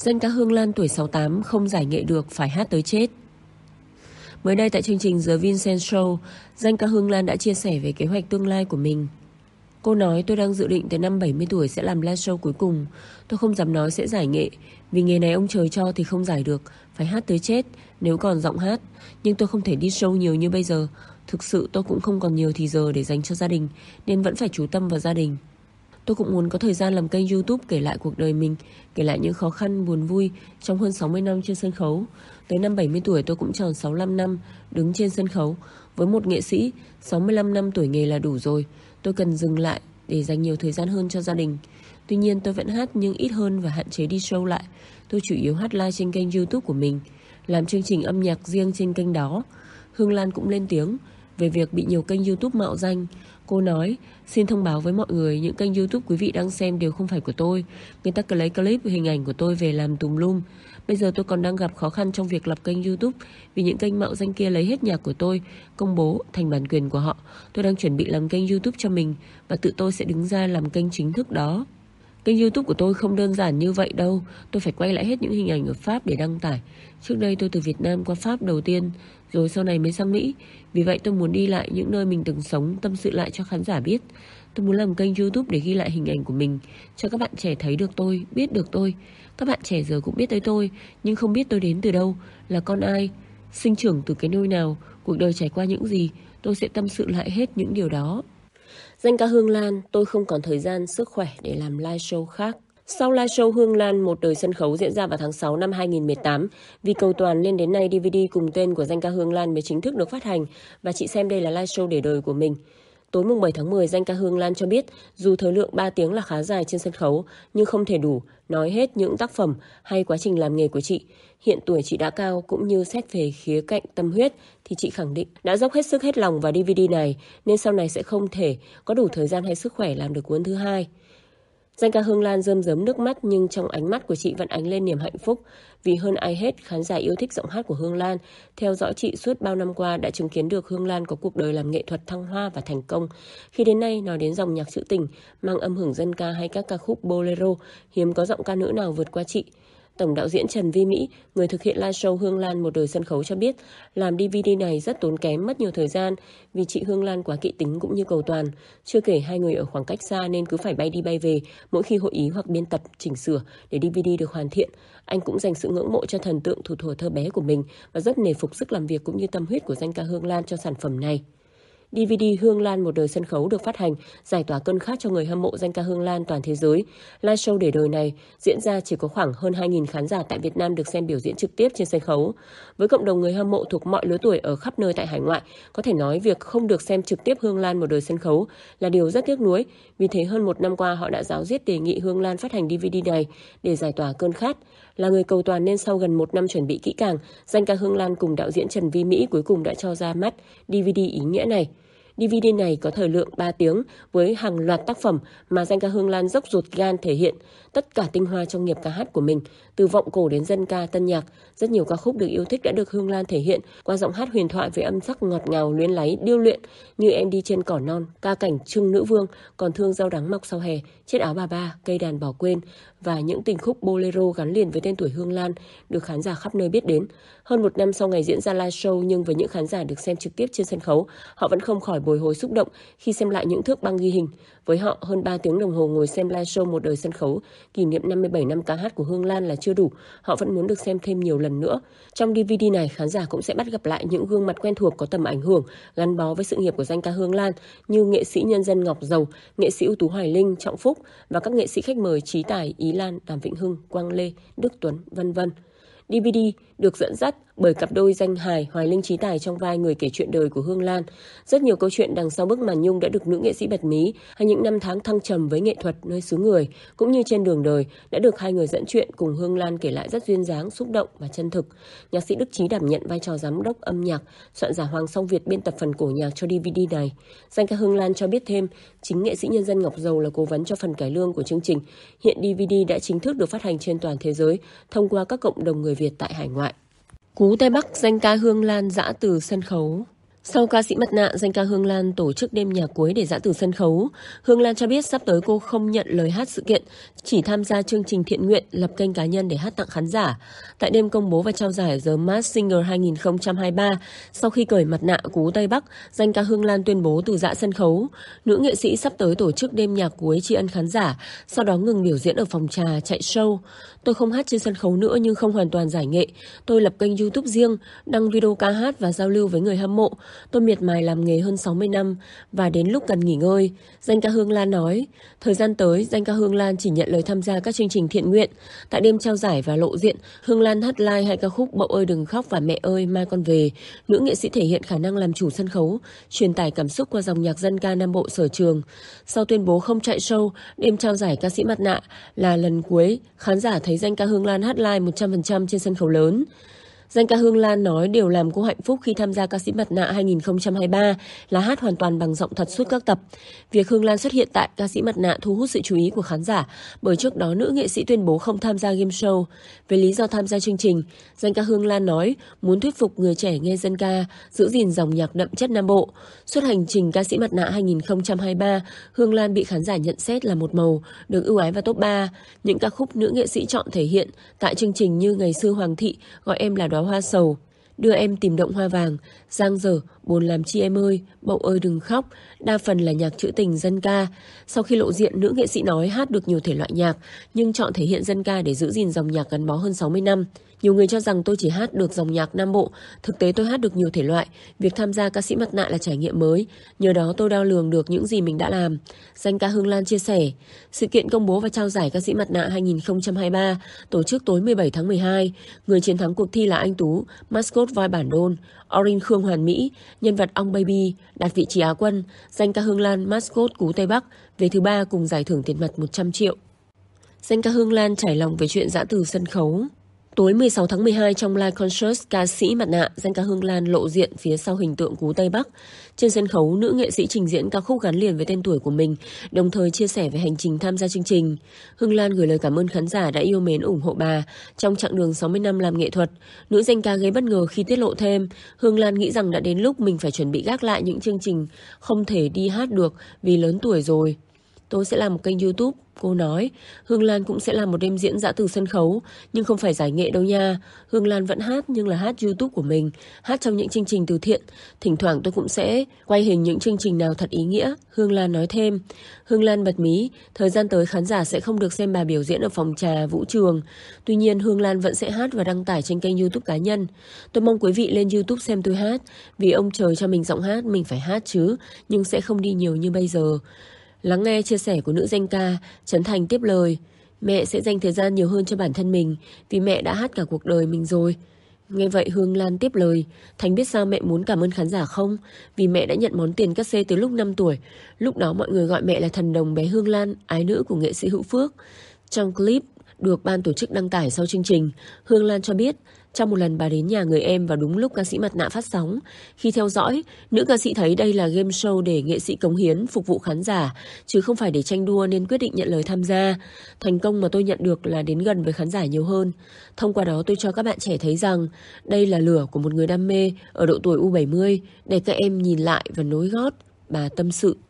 dân ca Hương Lan tuổi 68 không giải nghệ được phải hát tới chết. Mới đây tại chương trình The Vincent Show, danh ca Hương Lan đã chia sẻ về kế hoạch tương lai của mình. Cô nói tôi đang dự định tới năm 70 tuổi sẽ làm live show cuối cùng. Tôi không dám nói sẽ giải nghệ, vì nghề này ông trời cho thì không giải được, phải hát tới chết, nếu còn giọng hát. Nhưng tôi không thể đi show nhiều như bây giờ. Thực sự tôi cũng không còn nhiều thì giờ để dành cho gia đình, nên vẫn phải chú tâm vào gia đình. Tôi cũng muốn có thời gian làm kênh youtube kể lại cuộc đời mình, kể lại những khó khăn, buồn vui trong hơn 60 năm trên sân khấu. Tới năm 70 tuổi tôi cũng tròn 65 năm đứng trên sân khấu. Với một nghệ sĩ, 65 năm tuổi nghề là đủ rồi. Tôi cần dừng lại để dành nhiều thời gian hơn cho gia đình. Tuy nhiên tôi vẫn hát nhưng ít hơn và hạn chế đi show lại. Tôi chủ yếu hát live trên kênh youtube của mình, làm chương trình âm nhạc riêng trên kênh đó. Hương Lan cũng lên tiếng, về việc bị nhiều kênh YouTube mạo danh. Cô nói, xin thông báo với mọi người những kênh YouTube quý vị đang xem đều không phải của tôi. Người ta cứ lấy clip hình ảnh của tôi về làm tùm lum. Bây giờ tôi còn đang gặp khó khăn trong việc lập kênh YouTube vì những kênh mạo danh kia lấy hết nhạc của tôi, công bố thành bản quyền của họ. Tôi đang chuẩn bị làm kênh YouTube cho mình và tự tôi sẽ đứng ra làm kênh chính thức đó. Kênh youtube của tôi không đơn giản như vậy đâu Tôi phải quay lại hết những hình ảnh ở Pháp để đăng tải Trước đây tôi từ Việt Nam qua Pháp đầu tiên Rồi sau này mới sang Mỹ Vì vậy tôi muốn đi lại những nơi mình từng sống Tâm sự lại cho khán giả biết Tôi muốn làm kênh youtube để ghi lại hình ảnh của mình Cho các bạn trẻ thấy được tôi, biết được tôi Các bạn trẻ giờ cũng biết tới tôi Nhưng không biết tôi đến từ đâu Là con ai, sinh trưởng từ cái nơi nào Cuộc đời trải qua những gì Tôi sẽ tâm sự lại hết những điều đó Danh ca Hương Lan, tôi không còn thời gian, sức khỏe để làm live show khác. Sau live show Hương Lan một đời sân khấu diễn ra vào tháng 6 năm 2018, vì cầu toàn lên đến nay DVD cùng tên của danh ca Hương Lan mới chính thức được phát hành và chị xem đây là live show để đời của mình. Tối mùng 7 tháng 10, danh ca Hương Lan cho biết, dù thời lượng 3 tiếng là khá dài trên sân khấu, nhưng không thể đủ nói hết những tác phẩm hay quá trình làm nghề của chị. Hiện tuổi chị đã cao cũng như xét về khía cạnh tâm huyết thì chị khẳng định đã dốc hết sức hết lòng vào DVD này nên sau này sẽ không thể có đủ thời gian hay sức khỏe làm được cuốn thứ hai. Danh ca Hương Lan rơm rớm nước mắt nhưng trong ánh mắt của chị vẫn ánh lên niềm hạnh phúc. Vì hơn ai hết, khán giả yêu thích giọng hát của Hương Lan. Theo dõi chị suốt bao năm qua đã chứng kiến được Hương Lan có cuộc đời làm nghệ thuật thăng hoa và thành công. Khi đến nay nói đến dòng nhạc trữ tình, mang âm hưởng dân ca hay các ca khúc bolero, hiếm có giọng ca nữ nào vượt qua chị. Tổng đạo diễn Trần Vi Mỹ, người thực hiện live show Hương Lan Một đời sân khấu cho biết, làm DVD này rất tốn kém mất nhiều thời gian vì chị Hương Lan quá kỵ tính cũng như cầu toàn. Chưa kể hai người ở khoảng cách xa nên cứ phải bay đi bay về mỗi khi hội ý hoặc biên tập, chỉnh sửa để DVD được hoàn thiện. Anh cũng dành sự ngưỡng mộ cho thần tượng thủ thùa thơ bé của mình và rất nề phục sức làm việc cũng như tâm huyết của danh ca Hương Lan cho sản phẩm này. DVD Hương Lan Một Đời Sân Khấu được phát hành, giải tỏa cơn khát cho người hâm mộ danh ca Hương Lan toàn thế giới. Live show để đời này diễn ra chỉ có khoảng hơn 2.000 khán giả tại Việt Nam được xem biểu diễn trực tiếp trên sân khấu. Với cộng đồng người hâm mộ thuộc mọi lứa tuổi ở khắp nơi tại hải ngoại, có thể nói việc không được xem trực tiếp Hương Lan Một Đời Sân Khấu là điều rất tiếc nuối. Vì thế hơn một năm qua họ đã giáo diết đề nghị Hương Lan phát hành DVD này để giải tỏa cơn khát. Là người cầu toàn nên sau gần một năm chuẩn bị kỹ càng, danh ca Hương Lan cùng đạo diễn Trần Vi Mỹ cuối cùng đã cho ra mắt DVD ý nghĩa này. DVD này có thời lượng 3 tiếng với hàng loạt tác phẩm mà danh ca Hương Lan dốc ruột gan thể hiện, tất cả tinh hoa trong nghiệp ca hát của mình, từ vọng cổ đến dân ca tân nhạc, rất nhiều ca khúc được yêu thích đã được Hương Lan thể hiện qua giọng hát huyền thoại với âm sắc ngọt ngào luyến láy điêu luyện như Em đi trên cỏ non, ca cảnh Trưng nữ vương, còn thương rau đắng mọc sau hè, chiếc áo bà ba, cây đàn bỏ quên và những tình khúc bolero gắn liền với tên tuổi Hương Lan được khán giả khắp nơi biết đến. Hơn một năm sau ngày diễn ra live show nhưng với những khán giả được xem trực tiếp trên sân khấu, họ vẫn không khỏi bồi hồi xúc động khi xem lại những thước băng ghi hình. Với họ, hơn 3 tiếng đồng hồ ngồi xem live show một đời sân khấu kỷ niệm 57 năm ca hát của Hương Lan là chưa đủ, họ vẫn muốn được xem thêm nhiều lần nữa. Trong DVD này, khán giả cũng sẽ bắt gặp lại những gương mặt quen thuộc có tầm ảnh hưởng gắn bó với sự nghiệp của danh ca Hương Lan như nghệ sĩ nhân dân Ngọc Dầu, nghệ sĩ ưu tú Hoài Linh, Trọng Phúc và các nghệ sĩ khách mời Trí Tài, Ý Lan, Đàm Vĩnh Hưng, Quang Lê, Đức Tuấn, vân vân. DVD được dẫn dắt bởi cặp đôi danh hài Hoài Linh Trí Tài trong vai người kể chuyện đời của Hương Lan. Rất nhiều câu chuyện đằng sau bức màn nhung đã được nữ nghệ sĩ bật mí hay những năm tháng thăng trầm với nghệ thuật nơi xứ người cũng như trên đường đời đã được hai người dẫn chuyện cùng Hương Lan kể lại rất duyên dáng, xúc động và chân thực. Nhạc sĩ Đức Trí đảm nhận vai trò giám đốc âm nhạc, soạn giả Hoàng Song Việt biên tập phần cổ nhạc cho DVD này. Danh ca Hương Lan cho biết thêm, chính nghệ sĩ nhân dân Ngọc Dầu là cố vấn cho phần cải lương của chương trình. Hiện DVD đã chính thức được phát hành trên toàn thế giới thông qua các cộng đồng người Việt tại hải ngoại. Cú Tây Bắc danh ca Hương Lan dã từ sân khấu sau ca sĩ mặt nạ, danh ca Hương Lan tổ chức đêm nhà cuối để dã từ sân khấu. Hương Lan cho biết sắp tới cô không nhận lời hát sự kiện, chỉ tham gia chương trình thiện nguyện, lập kênh cá nhân để hát tặng khán giả. Tại đêm công bố và trao giải The Masked Singer 2023, sau khi cởi mặt nạ cú Tây Bắc, danh ca Hương Lan tuyên bố từ dã sân khấu. Nữ nghệ sĩ sắp tới tổ chức đêm nhà cuối tri ân khán giả, sau đó ngừng biểu diễn ở phòng trà, chạy show. Tôi không hát trên sân khấu nữa nhưng không hoàn toàn giải nghệ. Tôi lập kênh YouTube riêng, đăng video ca hát và giao lưu với người hâm mộ. Tôi miệt mài làm nghề hơn 60 năm và đến lúc cần nghỉ ngơi, danh ca Hương Lan nói, thời gian tới danh ca Hương Lan chỉ nhận lời tham gia các chương trình thiện nguyện. Tại đêm trao giải và lộ diện, Hương Lan hát live hai ca khúc Bậu ơi đừng khóc và Mẹ ơi mai con về. Nữ nghệ sĩ thể hiện khả năng làm chủ sân khấu, truyền tải cảm xúc qua dòng nhạc dân ca Nam Bộ sở trường. Sau tuyên bố không chạy show, đêm trao giải ca sĩ mặt nạ là lần cuối khán giả thấy danh ca Hương Lan hát live 100% trên sân khấu lớn. Danh ca Hương Lan nói điều làm cô hạnh phúc khi tham gia ca sĩ mặt nạ 2023 là hát hoàn toàn bằng giọng thật suốt các tập. Việc Hương Lan xuất hiện tại ca sĩ mặt nạ thu hút sự chú ý của khán giả bởi trước đó nữ nghệ sĩ tuyên bố không tham gia game show. Về lý do tham gia chương trình, danh ca Hương Lan nói muốn thuyết phục người trẻ nghe dân ca, giữ gìn dòng nhạc đậm chất Nam Bộ. Suốt hành trình ca sĩ mặt nạ 2023, Hương Lan bị khán giả nhận xét là một màu, được ưu ái vào top 3. Những ca khúc nữ nghệ sĩ chọn thể hiện tại chương trình như Ngày xưa Hoàng thị, Gọi em là đó hoa sầu, đưa em tìm động hoa vàng, giang dở Buồn làm chi em ơi, Mậu ơi đừng khóc, đa phần là nhạc trữ tình dân ca. Sau khi lộ diện, nữ nghệ sĩ nói hát được nhiều thể loại nhạc, nhưng chọn thể hiện dân ca để giữ gìn dòng nhạc gắn bó hơn 60 năm. Nhiều người cho rằng tôi chỉ hát được dòng nhạc Nam Bộ, thực tế tôi hát được nhiều thể loại. Việc tham gia ca sĩ mặt nạ là trải nghiệm mới, nhờ đó tôi đo lường được những gì mình đã làm. Danh ca Hương Lan chia sẻ, sự kiện công bố và trao giải ca sĩ mặt nạ 2023 tổ chức tối 17 tháng 12. Người chiến thắng cuộc thi là anh Tú, mascot voi bản đôn, Orin Khương Hoàn Mỹ, nhân vật Ong Baby đạt vị trí Á quân, danh ca Hương Lan mascot cú Tây Bắc về thứ ba cùng giải thưởng tiền mặt 100 triệu. Danh ca Hương Lan trải lòng về chuyện giã từ sân khấu. Tối 16 tháng 12 trong live concert ca sĩ mặt nạ, danh ca Hương Lan lộ diện phía sau hình tượng cú Tây Bắc. Trên sân khấu, nữ nghệ sĩ trình diễn ca khúc gắn liền với tên tuổi của mình, đồng thời chia sẻ về hành trình tham gia chương trình. Hương Lan gửi lời cảm ơn khán giả đã yêu mến ủng hộ bà trong chặng đường 60 năm làm nghệ thuật. Nữ danh ca gây bất ngờ khi tiết lộ thêm, Hương Lan nghĩ rằng đã đến lúc mình phải chuẩn bị gác lại những chương trình không thể đi hát được vì lớn tuổi rồi. Tôi sẽ làm một kênh YouTube, cô nói. Hương Lan cũng sẽ làm một đêm diễn dã từ sân khấu, nhưng không phải giải nghệ đâu nha. Hương Lan vẫn hát nhưng là hát YouTube của mình, hát trong những chương trình từ thiện. Thỉnh thoảng tôi cũng sẽ quay hình những chương trình nào thật ý nghĩa, Hương Lan nói thêm. Hương Lan bật mí, thời gian tới khán giả sẽ không được xem bà biểu diễn ở phòng trà vũ trường. Tuy nhiên Hương Lan vẫn sẽ hát và đăng tải trên kênh YouTube cá nhân. Tôi mong quý vị lên YouTube xem tôi hát, vì ông trời cho mình giọng hát, mình phải hát chứ, nhưng sẽ không đi nhiều như bây giờ. Lắng nghe chia sẻ của nữ danh ca, Trấn Thành tiếp lời. Mẹ sẽ dành thời gian nhiều hơn cho bản thân mình vì mẹ đã hát cả cuộc đời mình rồi. Nghe vậy Hương Lan tiếp lời, Thành biết sao mẹ muốn cảm ơn khán giả không? Vì mẹ đã nhận món tiền cát-xê từ lúc 5 tuổi. Lúc đó mọi người gọi mẹ là thần đồng bé Hương Lan, ái nữ của nghệ sĩ Hữu Phước. Trong clip, được ban tổ chức đăng tải sau chương trình, Hương Lan cho biết trong một lần bà đến nhà người em vào đúng lúc ca sĩ mặt nạ phát sóng. Khi theo dõi, nữ ca sĩ thấy đây là game show để nghệ sĩ cống hiến phục vụ khán giả, chứ không phải để tranh đua nên quyết định nhận lời tham gia. Thành công mà tôi nhận được là đến gần với khán giả nhiều hơn. Thông qua đó tôi cho các bạn trẻ thấy rằng đây là lửa của một người đam mê ở độ tuổi U70 để các em nhìn lại và nối gót, bà tâm sự.